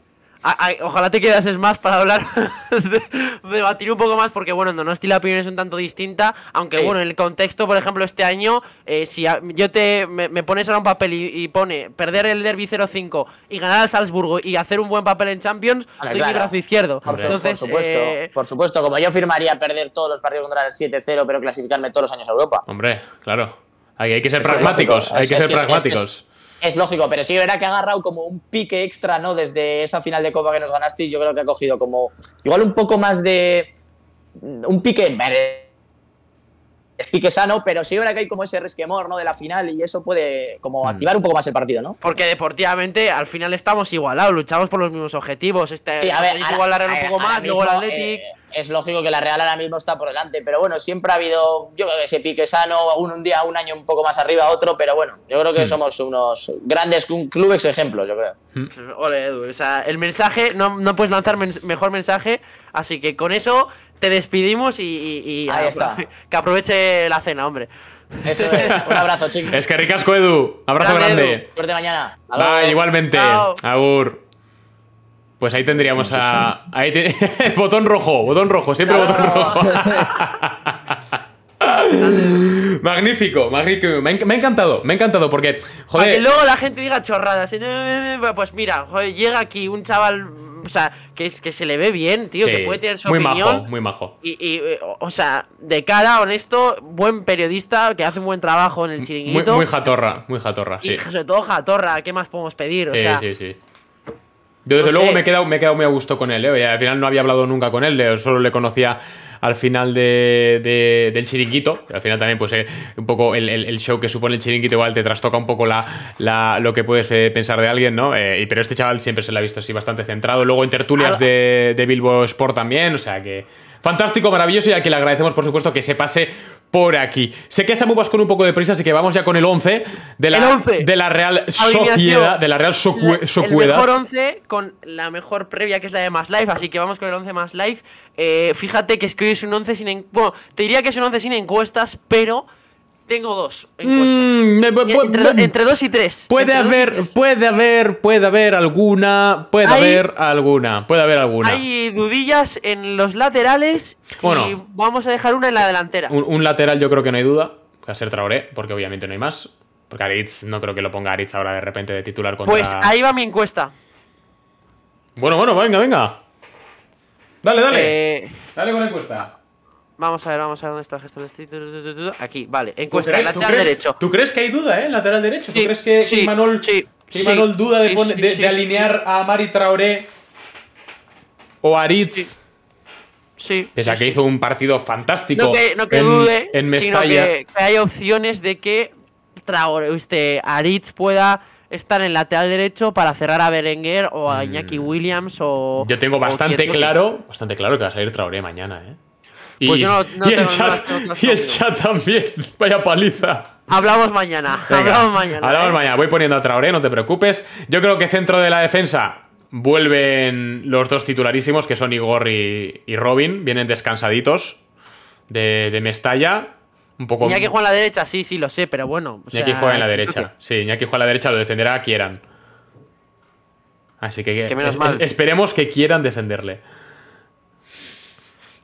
ojalá te quedases más para hablar, [laughs] debatir un poco más, porque bueno, en Donosti la opinión es un tanto distinta, aunque bueno, en el contexto, por ejemplo, este año, eh, si yo te me, pones ahora un papel y, pone perder el Derby 0-5 y ganar al Salzburgo y hacer un buen papel en Champions, ah, doy claro. mi brazo izquierdo. Por, supuesto, eh, por supuesto, como yo firmaría perder todos los partidos contra el 7-0, pero clasificarme todos los años a Europa. Hombre, claro. hay que ser pragmáticos, hay que ser pragmáticos. Es lógico, pero sí, verá que ha agarrado como un pique extra, ¿no? Desde esa final de Copa que nos ganasteis, yo creo que ha cogido como. Igual un poco más de. Un pique es pique sano, pero sí ahora que hay como ese resquemor, ¿no? De la final y eso puede como mm. activar un poco más el partido, ¿no? Porque deportivamente al final estamos igualados, luchamos por los mismos objetivos. Este, sí, a un poco más, eh, es lógico que la Real ahora mismo está por delante, pero bueno, siempre ha habido, yo creo que ese pique sano, un, un día, un año un poco más arriba, otro, pero bueno, yo creo que mm. somos unos grandes clubes ejemplos, yo creo. Mm. Ole, Edu, o sea, el mensaje, no, puedes lanzar mejor mensaje, así que con eso te despedimos y, Ahí está. [laughs] que aproveche la cena, hombre. Eso es. Un abrazo, [laughs] chicos. Es que ricasco, Edu. Abrazo grande. Suerte mañana. Bye, igualmente. Chao. Pues ahí tendríamos a. Ahí tiene. [laughs] botón rojo, botón rojo, siempre botón rojo. magnífico, magnífico. Me, ha encantado, me ha encantado porque. Joder. que luego la gente diga chorradas. ¿eh? Pues mira, llega aquí un chaval o sea, que, que se le ve bien, tío, que puede tener su muy opinión. Majo, muy majo. Y, y, eh, o sea, de cara, honesto, buen periodista que hace un buen trabajo en el chiringuito. Muy, jatorra, muy jatorra. Y sobre todo jatorra, ¿qué más podemos pedir? O sí, sea, sí, sí. Yo desde luego me he, quedado, me quedado muy a gusto con él, ¿eh? al final no había hablado nunca con él, solo le conocía al final de, del chiringuito. Al final también, pues, eh, un poco el, show que supone el chiringuito igual te trastoca un poco la, lo que puedes eh, pensar de alguien, ¿no? Eh, pero este chaval siempre se le ha visto así bastante centrado. Luego en tertulias de, de Bilbo Sport también, o sea que fantástico, maravilloso y a que le agradecemos por supuesto que se pase por aquí. Sé que Samu vas con un poco de prisa, así que vamos ya con el 11 de la, el 11. De la Real Sociedad, de la Real El mejor 11 con la mejor previa que es la de Más Life, así que vamos con el 11 Más Life. Eh, fíjate que es que hoy es un 11 sin... Bueno, te diría que es un 11 sin encuestas, pero... Tengo dos mm, entre, dos y tres. Puede haber, puede haber, puede haber alguna, puede haber alguna, puede haber alguna. Hay dudillas en los laterales y vamos a dejar una en la delantera. Un, lateral yo creo que no hay duda, va a ser Traoré, porque obviamente no hay más. Porque Aritz, no creo que lo ponga Aritz ahora de repente de titular contra... Pues ahí va mi encuesta. Bueno, bueno, venga, venga. Dale, dale. Eh. Dale con la encuesta. Vamos a ver, vamos a ver dónde está el gestor de este. Aquí, vale, encuesta, lateral derecho. ¿Tú crees que hay duda, eh? Lateral derecho. ¿Tú crees que, sí, duda de, alinear a Mari Traoré o a Aritz? Sí. Pese a que hizo un partido fantástico. No que, no que en, dude, sino que, hay opciones de que Traoré, este, Aritz pueda estar en lateral derecho para cerrar a Berenguer o a Iñaki mm. Williams o. Yo tengo bastante claro, bastante claro que va a salir Traoré mañana, ¿eh? Pues y, el chat, también. [laughs] Vaya paliza. Hablamos mañana. hablamos mañana. Hablamos ¿eh? mañana. Voy poniendo a Traoré, ¿eh? no te preocupes. Yo creo que centro de la defensa vuelven los dos titularísimos, que son Igor y, Robin. Vienen descansaditos de, de Mestalla. Un poco... Iñaki juega en la derecha, sí, sí, lo sé, pero bueno. O juega en la derecha. Sí, [laughs] Sí, Iñaki juega en la derecha, lo defenderá Quieran. Así que, esperemos que quieran defenderle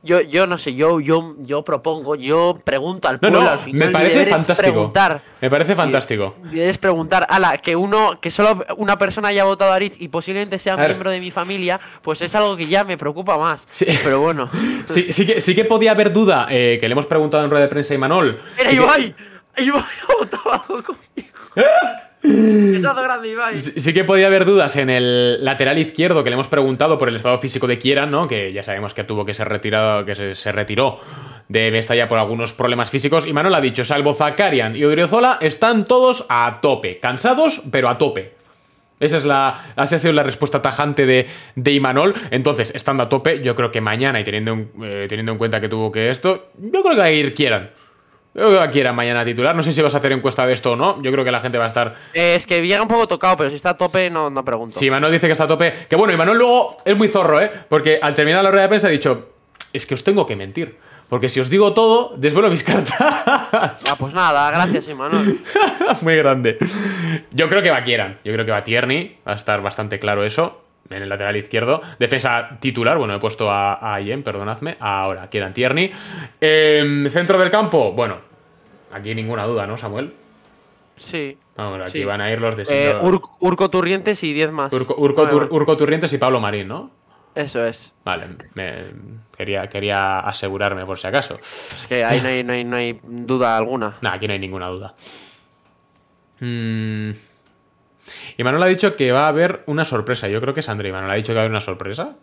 yo, yo no sé, yo, yo, yo propongo, yo pregunto al pueblo al final. Me parece fantástico. me parece fantástico. Debes preguntar, ala, que uno, que solo una persona haya votado a Rich y posiblemente sea miembro de mi familia, pues es algo que ya me preocupa más. Sí. Pero bueno. [laughs] Sí, sí, que, sí que podía haber duda, eh, que le hemos preguntado en rueda de prensa a Imanol. ¡Era Ibai! Ibai ha votado conmigo. [laughs] ¿Eh? Sí, que podía haber dudas en el lateral izquierdo que le hemos preguntado por el estado físico de Kieran, ¿no? Que ya sabemos que tuvo que ser retirado, que se, retiró de ya por algunos problemas físicos. Y Manol ha dicho, salvo Zakarian y Odriozola, están todos a tope. Cansados, pero a tope. Esa, es la, ha sido la respuesta tajante de, de Imanol. Entonces, estando a tope, yo creo que mañana y teniendo, en, eh, teniendo en cuenta que tuvo que esto, yo creo que va a ir Kieran. Yo creo que aquí era mañana titular. No sé si vas a hacer encuesta de esto o no. Yo creo que la gente va a estar. Eh, es que llega un poco tocado, pero si está a tope, no, no pregunto. Sí, Manuel dice que está a tope. Que bueno, y Manuel luego es muy zorro, ¿eh? Porque al terminar la rueda de prensa ha dicho: Es que os tengo que mentir. Porque si os digo todo, desvuelo mis [laughs] cartas. Ah, pues nada, gracias, Imanol. [laughs] muy grande. Yo creo que va a quieran Yo creo que va a Tierney. Va a estar bastante claro eso en el lateral izquierdo. Defensa titular, bueno, he puesto a, a perdonadme, ahora Kieran Tierney. Em, centro del campo, bueno, aquí ninguna duda, ¿no, Samuel? Sí. Vamos, aquí van a ir los de... Eh, Urco Turrientes y 10 más. Urco, Turrientes y Pablo Marín, ¿no? Eso es. Vale, quería, quería asegurarme por si acaso. Es que ahí no hay, no hay duda alguna. [laughs] Nah, aquí no hay ninguna duda. Mmm... Y Manuel ha dicho que va a haber una sorpresa. Yo creo que es André. Manuel ha dicho que va a haber una sorpresa.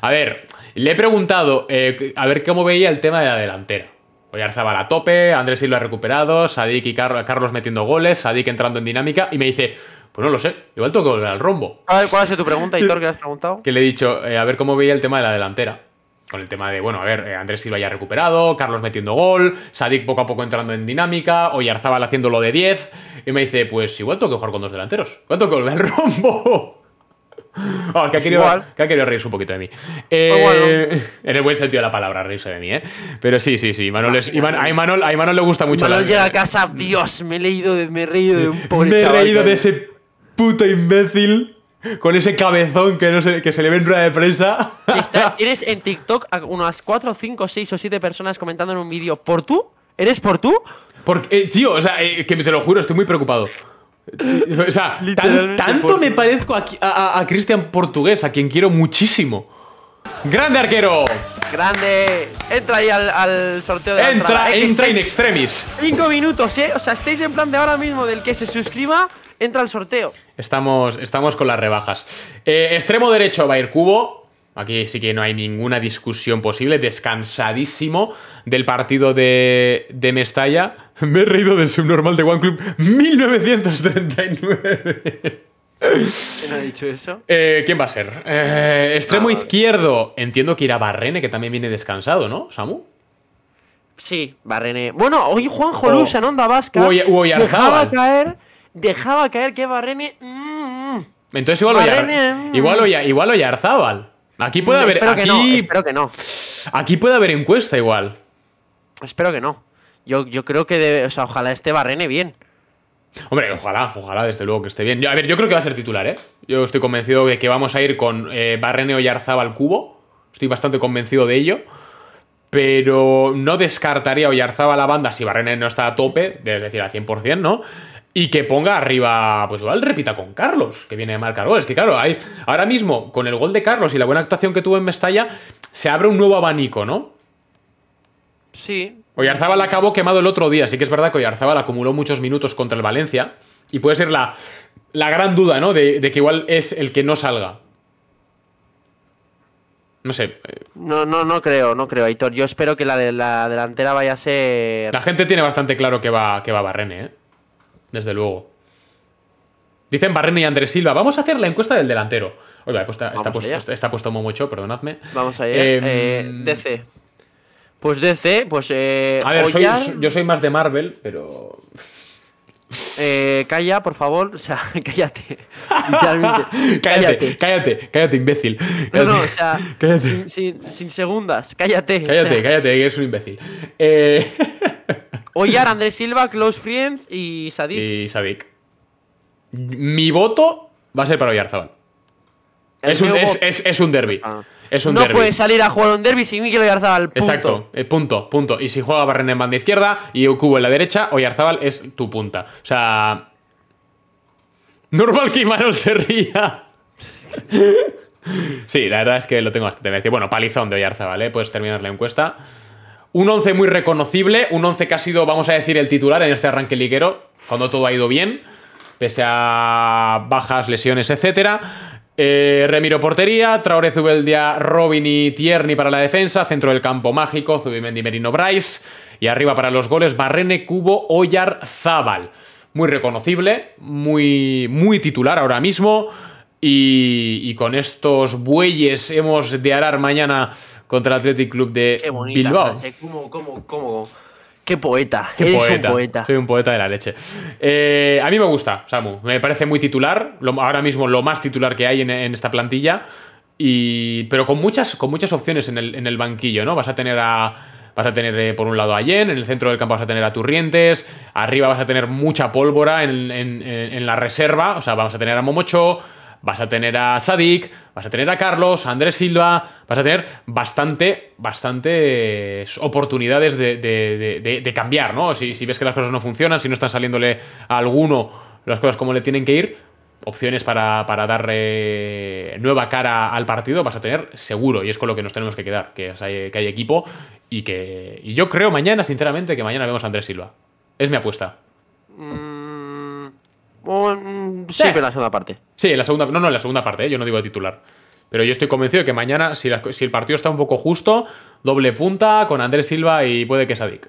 A ver, le he preguntado eh, a ver cómo veía el tema de la delantera. Hoy va a tope, Andrés Silva recuperado, Sadik y Carlos metiendo goles, Sadik entrando en dinámica y me dice, pues no lo sé, igual tengo que volver al rombo. A ver, ¿cuál ha tu pregunta, Hitor, [laughs] que le has preguntado? Que le he dicho, eh, a ver cómo veía el tema de la delantera con el tema de, bueno, a ver, eh, Andrés lo haya recuperado, Carlos metiendo gol, Sadik poco a poco entrando en dinámica, Oyarzabal haciendo lo de 10, y me dice, pues igual tengo que jugar con dos delanteros, ¿Cuánto que volver al rombo. [laughs] que, ha pues querido, que, ha querido, reírse un poquito de mí. Pues eh, en el buen sentido de la palabra, reírse de mí, ¿eh? Pero sí, sí, sí. a, Imanol, le gusta mucho. Manol llega a casa, Dios, me he, leído de, me he reído de un pobre Me he reído de ese puto imbécil con ese cabezón que, no se, que se le ve en rueda de prensa. ¿Tienes [laughs] eres en TikTok a unas 4, 5, 6 o 7 personas comentando en un vídeo. ¿Por tú? ¿Eres por tú? Porque, eh, tío, o sea, eh, que te lo juro, estoy muy preocupado. O sea, tanto me parezco a, a, Cristian Portugués, a quien quiero muchísimo. ¡Grande arquero! ¡Grande! Entra ahí al, sorteo de entra, la Entra, eh, entra in extremis. Cinco minutos, ¿eh? O sea, estáis en plan de ahora mismo del que se suscriba entra al sorteo. Estamos, estamos con las rebajas. Eh, extremo derecho va a ir Cubo. Aquí sí que no hay ninguna discusión posible. Descansadísimo del partido de, de Mestalla. [laughs] Me he reído del subnormal de One Club 1939. ¿Quién ha dicho eso? Eh, ¿Quién va a ser? Eh, extremo ah. izquierdo. Entiendo que irá Barrene, que también viene descansado, ¿no, Samu? Sí, Barrene. Bueno, hoy Juan jolús oh. en Onda Vasca. dejaba caer dejaba caer que Barrene. Mm, Entonces igual, Barrene, mm. igual, igual Aquí puede mm, haber. Espero, aquí, que no, Aquí puede haber encuesta igual. Espero que no. Yo, yo creo que. Debe, o sea, ojalá esté Barrene bien. Hombre, ojalá, ojalá, desde luego que esté bien. a ver, yo creo que va a ser titular, ¿eh? Yo estoy convencido de que vamos a ir con eh, Barrene o Yarzábal cubo. Estoy bastante convencido de ello. Pero no descartaría a a la banda si Barrene no está a tope, es decir, al 100%, ¿no? y que ponga arriba, pues igual repita con Carlos, que viene a marcar goles. Que claro, hay, ahora mismo, con el gol de Carlos y la buena actuación que tuvo en Mestalla, se abre un nuevo abanico, ¿no? Sí. Oyarzabal acabó quemado el otro día, sí que es verdad que Oyarzabal acumuló muchos minutos contra el Valencia y puede ser la, gran duda, ¿no? De, que igual es el que no salga. No sé. Eh. No, no, no creo, no creo, Aitor. Yo espero que la de la delantera vaya a ser. La gente tiene bastante claro que va, que va Barrene, ¿eh? desde luego. Dicen Barrene y Andrés Silva, vamos a hacer la encuesta del delantero. Oiga, pues está, puesto, Momocho, perdonadme. Vamos a Eh, eh DC. Pues DC, pues... Eh, a ver, yo soy más de Marvel, pero... [laughs] Eh, calla, por favor. O sea, [laughs] [laughs] cállate. cállate, cállate, cállate, imbécil. no, no, o sea, sin, sin, segundas, cállate. Cállate, cállate, eres un imbécil. Eh... Ollar, Andrés Silva, Close Friends y Sadik. Y Sadik. Mi voto va a ser para Ollar Es un, es, derby. Ah. no puedes puede salir a jugar un derby sin Miguel Oyarzabal. Punto. Exacto, eh, punto, punto. Y si juega Barren en banda izquierda y Cubo en la derecha, Oyarzabal es tu punta. O sea. Normal que Imanol se ría. [laughs] sí, la verdad es que lo tengo bastante. Bueno, palizón de Oyarzabal, ¿eh? Puedes terminar la encuesta. Un 11 muy reconocible, un 11 que ha sido, vamos a decir, el titular en este arranque liguero, cuando todo ha ido bien, pese a bajas, lesiones, etcétera. Eh, Remiro portería, Traoré Zubeldia, Robin y Tierney para la defensa, centro del campo mágico, Zubimendi Merino Bryce y arriba para los goles Barrene Cubo, Ollar Zabal. Muy reconocible, muy, muy titular ahora mismo. Y, con estos bueyes hemos de arar mañana contra el Athletic Club de Qué bonita, Bilbao. ¿Cómo, Qué poeta. Qué poeta. Soy un poeta de la leche. Eh, a mí me gusta, Samu. Me parece muy titular. ahora mismo lo más titular que hay en, esta plantilla. Y, pero con muchas, con muchas opciones en el, banquillo, ¿no? Vas a tener a. Vas a tener eh, por un lado a Yen, en el centro del campo vas a tener a Turrientes, arriba vas a tener mucha pólvora en, en la reserva, o sea, vamos a tener a Momocho, vas a tener a Sadik, vas a tener a Carlos, a Andrés Silva, vas a tener bastante, bastantes eh, oportunidades de, de, de, cambiar, ¿no? Si, ves que las cosas no funcionan, si no están saliéndole a alguno las cosas como le tienen que ir, opciones para, para darle eh, nueva cara al partido vas a tener seguro, y es con lo que nos tenemos que quedar, que, hay, que hay equipo y que... Y yo creo mañana, sinceramente, que mañana vemos a Andrés Silva. Es mi apuesta. Mm, Mm, Siempre en la segunda parte. Sí, en la segunda, no, no, en la segunda parte, ¿eh? yo no digo titular. Pero yo estoy convencido de que mañana, si, si, el partido está un poco justo, doble punta con Andrés Silva y puede que Sadik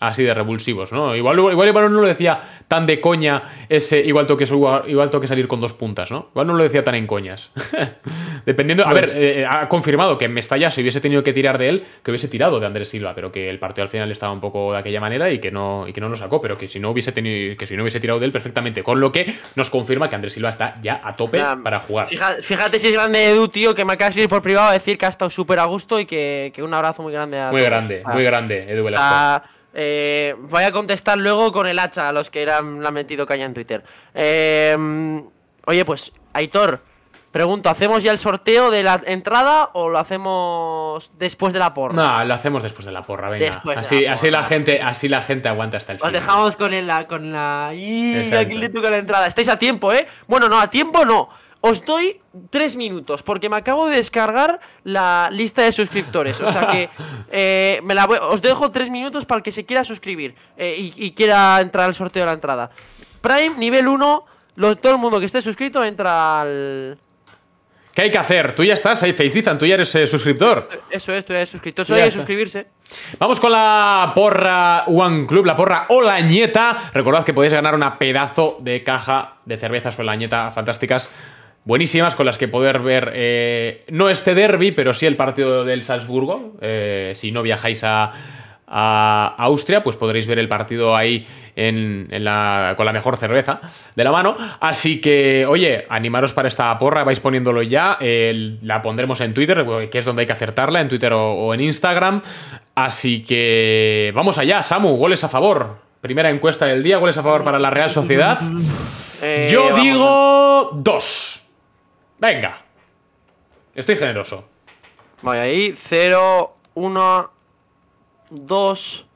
así de revulsivos, ¿no? Igual, igual no lo decía tan de coña ese igual toque, igual salir con dos puntas, ¿no? Igual no lo decía tan en coñas. [laughs] Dependiendo, a pues ver, eh, ha confirmado que en Mestalla si hubiese tenido que tirar de él, que hubiese tirado de Andrés Silva, pero que el partido al final estaba un poco de aquella manera y que no, y que no lo sacó, pero que si no hubiese tenido, que si no hubiese tirado de él perfectamente, con lo que nos confirma que Andrés Silva está ya a tope para jugar. Fíjate, si es grande Edu, tío, que me acabas de ir por privado a decir que ha estado súper a gusto y que, un abrazo muy grande a Muy grande, ah. muy grande, Edu Velasco. Ah, eh, voy a contestar luego con el hacha a los que eran, la han metido caña en Twitter. Em, oye, pues, Aitor, pregunto, ¿hacemos ya el sorteo de la entrada o lo hacemos después de la porra? No, lo hacemos después de la porra, venga. así, la, así la, gente, así la gente aguanta hasta el final. Os dejamos con la. Con la... Y aquí le toca la entrada. Estáis a tiempo, ¿eh? Bueno, no, a tiempo no. Os doy tres minutos, porque me acabo de descargar la lista de suscriptores. O sea que [laughs] eh, os dejo tres minutos para el que se quiera suscribir eh, y, quiera entrar al sorteo de la entrada. Prime, nivel 1, todo el mundo que esté suscrito entra al... ¿Qué hay que hacer? Tú ya estás ahí, Faceitan, tú ya eres eh, suscriptor. Eso es, tú ya eres suscriptor, eso hay que suscribirse. Vamos con la porra One Club, la porra o Olañeta. Recordad que podéis ganar una pedazo de caja de cervezas Olañeta fantásticas buenísimas con las que poder ver eh, no este derby, pero sí el partido del Salzburgo. Eh, si no viajáis a, Austria, pues podréis ver el partido ahí con la mejor cerveza de la mano. Así que, oye, animaros para esta porra, vais poniéndolo ya. Eh, la pondremos en Twitter, que es donde hay que acertarla, en Twitter o, o en Instagram. Así que vamos allá, Samu, goles a favor. Primera encuesta del día, goles a favor para la Real Sociedad. Yo digo dos. Venga. Estoy generoso. Vale, ahí 0, 1, 2,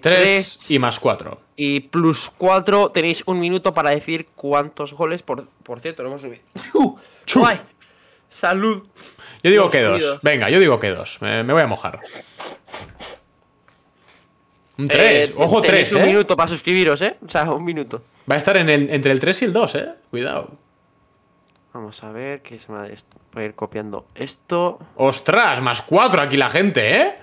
3 y más 4. Y plus 4 tenéis un minuto para decir cuántos goles. Por, cierto, lo hemos subido. ¡Chu! [laughs] Salud. Yo digo que dos. Venga, yo digo que dos. Me, voy a mojar. Un 3. Eh, Ojo, 3. Un ¿eh? minuto para suscribiros, ¿eh? O sea, un minuto. Va a estar en entre el 3 y el 2, ¿eh? Cuidado. Vamos a ver, qué se me va a ir copiando esto. ¡Ostras! Más cuatro aquí la gente, ¿eh?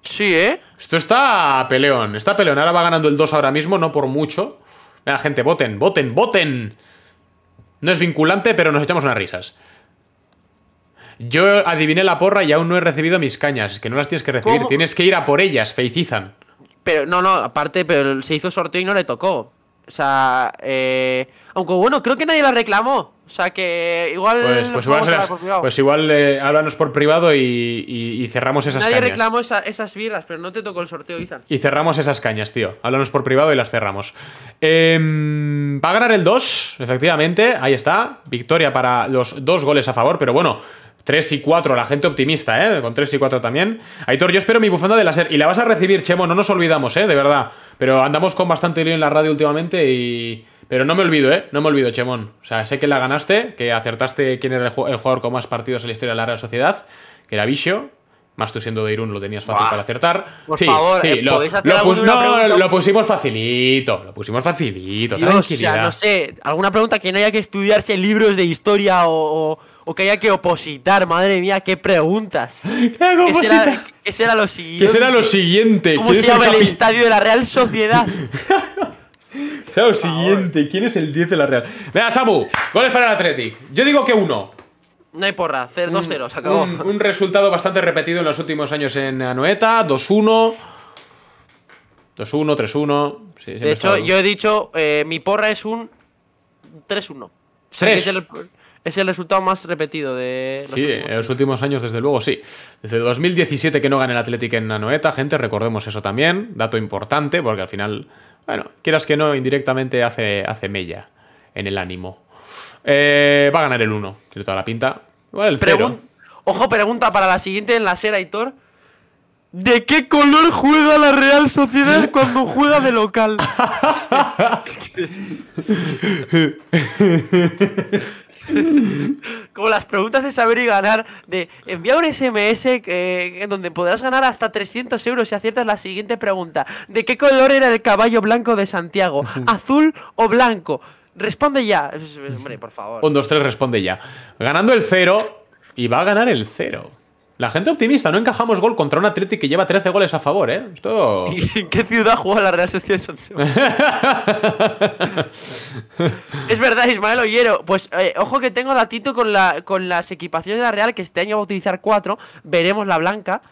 Sí, ¿eh? Esto está peleón, está peleón. Ahora va ganando el 2 ahora mismo, no por mucho. La gente, voten, voten, voten. No es vinculante, pero nos echamos unas risas. Yo adiviné la porra y aún no he recibido mis cañas. Es que no las tienes que recibir, tienes que ir a por ellas, feicizan. Pero, no, no, aparte, pero se hizo sorteo y no le tocó. O sea, eh... Aunque bueno, creo que nadie la reclamó. O sea que igual. Pues, pues igual, por pues eh, háblanos por privado y, y, cerramos esas cañas. Nadie reclamó esas birras, pero no te tocó el sorteo, Izan. Y cerramos esas cañas, tío. Háblanos por privado y las cerramos. Em, va a ganar el 2, efectivamente. Ahí está. Victoria para los dos goles a favor, pero bueno. 3 y 4, la gente optimista, ¿eh? Con 3 y 4 también. Aitor, yo espero mi bufanda de láser. Y la vas a recibir, Chemo, no nos olvidamos, ¿eh? De verdad. Pero andamos con bastante lío en la radio últimamente y pero no me olvido, ¿eh? No me olvido, Chemón. O sea, sé que la ganaste, que acertaste quién era el, jugador con más partidos en la historia de la Real Sociedad, que era Vicio Más tú siendo de Irún lo tenías fácil para acertar. Por favor, ¿eh? lo, ¿podéis hacer no, lo pusimos facilito, lo pusimos facilito. Dios, O sea, no sé, alguna pregunta que no haya que estudiarse libros de historia o, que haya que opositar. Madre mía, qué preguntas. [laughs] ¿Qué será, era lo siguiente? ¿Qué será lo siguiente? ¿Cómo se llama el estadio de la Real Sociedad? [laughs] Claro, siguiente. ¿Quién es el 10 de la Real? Vea, Samu, goles para el Athletic. Yo digo que uno. No hay porra, 2-0, se acabó. Un, resultado bastante repetido en los últimos años en Anoeta, 2-1. 2-1, 3-1. de hecho, yo he dicho, eh, mi porra es un 3-1. 3 es el resultado más repetido de. sí, en los últimos años, desde luego, sí. Desde 2017 que no gana el Atlético en Anoeta, gente, recordemos eso también. Dato importante, porque al final, bueno, quieras que no, indirectamente hace, hace mella en el ánimo. Eh, va a ganar el 1, tiene toda la pinta. Ojo, pregunta para la siguiente en la Sera Hitor. ¿De qué color juega la Real Sociedad [laughs] cuando juega de local? [laughs] [laughs] [laughs] Como las preguntas de saber y ganar, de envía un SMS En donde podrás ganar hasta 300 euros si aciertas la siguiente pregunta. ¿De qué color era el caballo blanco de Santiago? [laughs] ¿Azul o blanco? Responde ya. Hombre, por favor. Un, dos, tres, responde ya. Ganando el cero y va a ganar el cero. La gente optimista, no encajamos gol contra un Atleti que lleva 13 goles a favor, ¿eh? en qué ciudad juega la Real Sociedad de [laughs] Es verdad, Ismael Ollero. Pues eh, ojo que tengo datito con, las equipaciones de la Real, que este año va a utilizar cuatro. Veremos la blanca.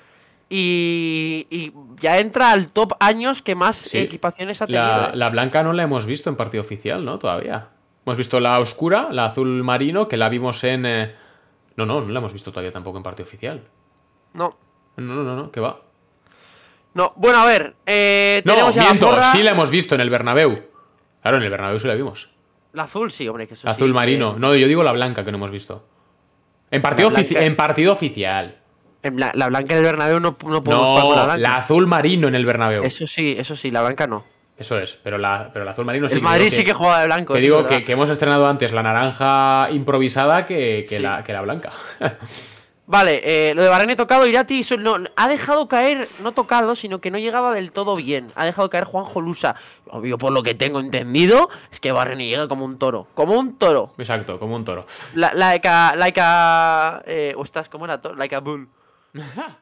Y, ya entra al top años que más equipaciones ha tenido. ¿eh? La, blanca no la hemos visto en partido oficial, ¿no? Todavía. Hemos visto la oscura, la azul marino, que la vimos en, eh, no, no, no la hemos visto todavía tampoco en partido oficial. No. No, no, no, no, que va. No, bueno, a ver. Eh, no, tenemos sí la hemos visto en el Bernabéu. Claro, en el Bernabéu sí la vimos. La azul, sí, hombre, que eso Azul marino. No, yo digo la blanca que no hemos visto. En partido, en partido oficial. la, blanca en el Bernabéu no, podemos la La azul marino en el Bernabéu. Eso sí, eso sí, la blanca no. Eso es, pero la, pero azul marino sí. El que Madrid sí que, juega de blanco. Te digo que, que, hemos estrenado antes la naranja improvisada que, la, la, blanca. [laughs] vale, eh, lo de Barán tocado, Irati no, ha dejado caer, no tocado, sino que no llegaba del todo bien. Ha dejado caer Juan Jolusa. Obvio, por lo que tengo entendido, es que Barrene llega como un toro. Como un toro. Exacto, como un toro. La, laica. Laica. Eh, ¿cómo era? Laica Bull. [laughs]